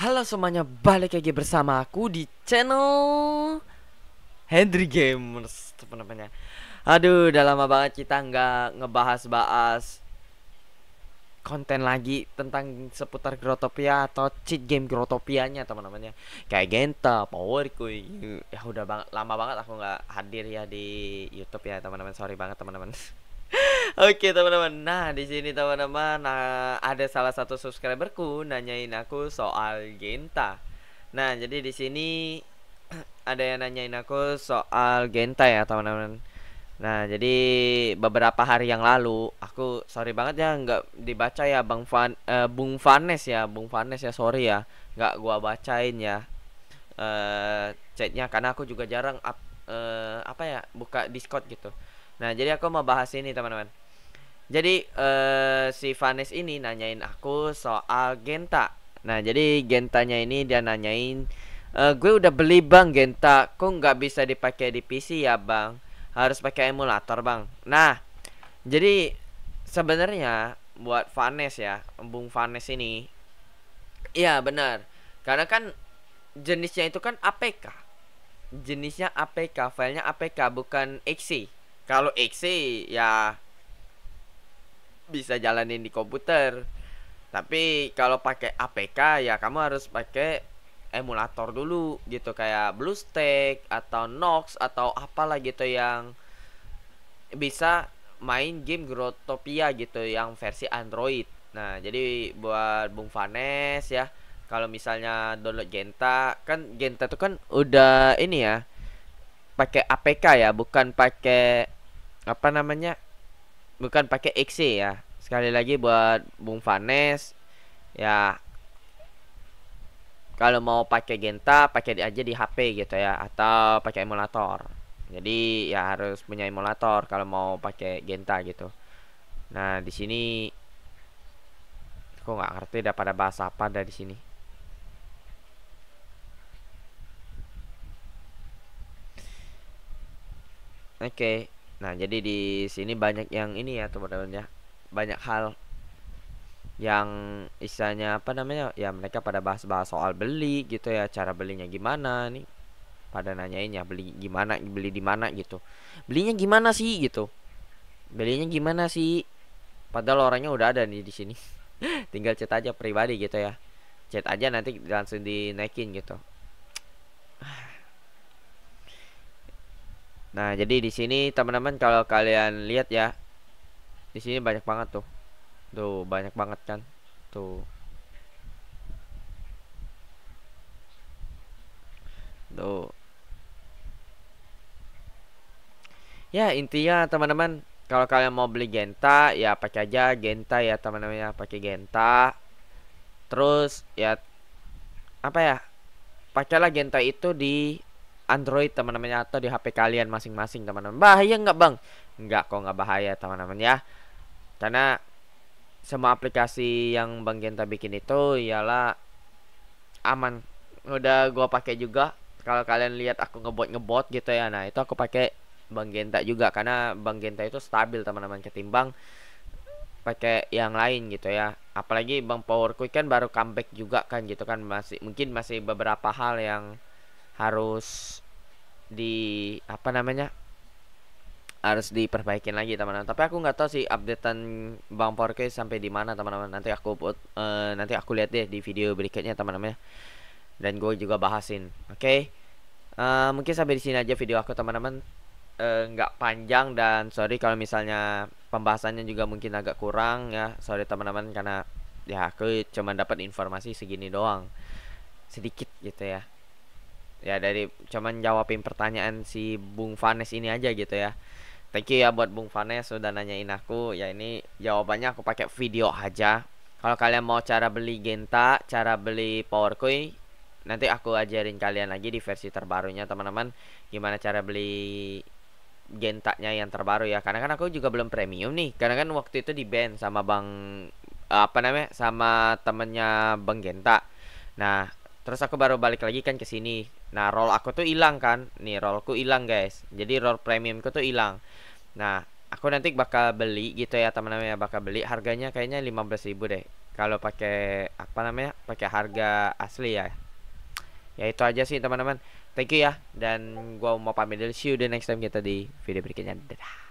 Halo semuanya, balik lagi bersama aku di channel Hendry Gamers teman-temannya. Aduh, udah lama banget kita nggak ngebahas-bahas konten lagi tentang seputar Grotopia atau cheat game Grotopianya teman-temannya. Kayak Genta, Power Kui. Ya udah bang lama banget aku nggak hadir ya di YouTube ya teman-teman. Sorry banget teman-teman. Oke teman-teman, nah di sini teman-teman nah, ada salah satu subscriberku nanyain aku soal Genta. Nah jadi di sini ada yang nanyain aku soal Genta ya teman-teman. Nah jadi beberapa hari yang lalu aku sorry banget ya nggak dibaca ya Bang Van, uh, Bung Vanes ya Bung Vanes ya sorry ya nggak gua bacain ya uh, chatnya karena aku juga jarang up, uh, apa ya buka Discord gitu. Nah jadi aku mau bahas ini teman-teman jadi uh, si Vanes ini nanyain aku soal Genta. Nah, jadi Gentanya ini dia nanyain uh, gue udah beli bang Genta, kok nggak bisa dipakai di PC ya bang? Harus pakai emulator bang. Nah, jadi sebenarnya buat Vanes ya, Bung Vanes ini, iya benar, karena kan jenisnya itu kan APK, jenisnya APK, filenya APK bukan EXE. Kalau EXE ya bisa jalanin di komputer tapi kalau pakai APK ya kamu harus pakai emulator dulu gitu kayak BlueStack atau Nox atau apalah gitu yang bisa main game Grotopia gitu yang versi Android. Nah, jadi buat Bung Vanes ya, kalau misalnya download Genta, kan Genta itu kan udah ini ya pakai APK ya, bukan pakai apa namanya? bukan pakai XC ya. Sekali lagi buat Bung Vanes ya kalau mau pakai Genta pakai aja di HP gitu ya atau pakai emulator. Jadi ya harus punya emulator kalau mau pakai Genta gitu. Nah, di sini aku nggak ngerti dah pada bahasa apa dari sini. Oke, okay. Nah, jadi di sini banyak yang ini ya, teman-teman ya. Banyak hal yang isanya apa namanya? Ya, mereka pada bahas-bahas soal beli gitu ya, cara belinya gimana nih. Pada nanyain ya beli gimana, beli di mana gitu. Belinya gimana sih gitu. Belinya gimana sih? Padahal orangnya udah ada nih di sini. Tinggal chat aja pribadi gitu ya. Chat aja nanti langsung dinaikin gitu. Nah, jadi di sini teman-teman kalau kalian lihat ya. Di sini banyak banget tuh. Tuh, banyak banget kan. Tuh. Tuh. Ya, intinya teman-teman kalau kalian mau beli genta ya pakai aja genta ya teman-teman ya, pakai genta. Terus ya apa ya? Pakailah genta itu di Android teman-teman atau di HP kalian masing-masing teman-teman. Bahaya nggak bang? Nggak kok nggak bahaya teman-teman ya. Karena semua aplikasi yang Bang Genta bikin itu ialah aman. Udah gua pakai juga. Kalau kalian lihat aku ngebot-ngebot gitu ya. Nah, itu aku pakai Bang Genta juga karena Bang Genta itu stabil teman-teman ketimbang pakai yang lain gitu ya apalagi bang power quick kan baru comeback juga kan gitu kan masih mungkin masih beberapa hal yang harus di apa namanya harus diperbaikin lagi teman-teman tapi aku nggak tahu sih updatean bang Porke sampai di mana teman-teman nanti aku buat uh, eh, nanti aku lihat deh di video berikutnya teman-teman dan gue juga bahasin oke okay? uh, eh, mungkin sampai di sini aja video aku teman-teman eh, nggak uh, panjang dan sorry kalau misalnya pembahasannya juga mungkin agak kurang ya sorry teman-teman karena ya aku cuma dapat informasi segini doang sedikit gitu ya ya dari cuman jawabin pertanyaan si Bung Vanes ini aja gitu ya thank you ya buat Bung Vanes sudah nanyain aku ya ini jawabannya aku pakai video aja kalau kalian mau cara beli Genta cara beli power Koi nanti aku ajarin kalian lagi di versi terbarunya teman-teman gimana cara beli Gentaknya yang terbaru ya karena kan aku juga belum premium nih karena kan waktu itu di band sama Bang apa namanya sama temennya Bang Genta nah terus aku baru balik lagi kan ke sini Nah, roll aku tuh hilang kan? Nih, rollku hilang, guys. Jadi roll premiumku tuh hilang. Nah, aku nanti bakal beli gitu ya, teman-teman ya, bakal beli. Harganya kayaknya 15.000 deh. Kalau pakai apa namanya? Pakai harga asli ya. Ya itu aja sih, teman-teman. Thank you ya dan gua mau pamit dulu. See you the next time kita di video berikutnya. Dadah.